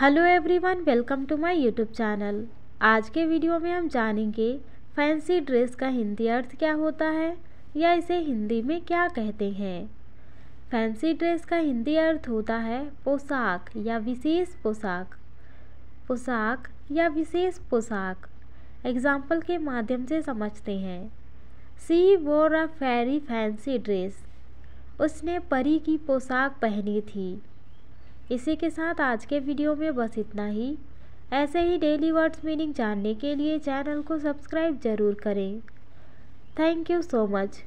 hello everyone welcome to my YouTube channel आज के video में हम जानेंगे फैंसी ड्रेस का हिंदी अर्थ क्या होता है या इसे हिंदी में क्या कहते हैं फैंसी ड्रेस का हिंदी अर्थ होता है पोशाक या विशेष पोशाक पोशाक या विशेष पोशाक एग्जाम्पल के माध्यम से समझते हैं सी वोर अ फेरी फैंसी ड्रेस उसने परी की पोशाक पहनी थी इसी के साथ आज के वीडियो में बस इतना ही ऐसे ही डेली वर्ड्स मीनिंग जानने के लिए चैनल को सब्सक्राइब ज़रूर करें थैंक यू सो मच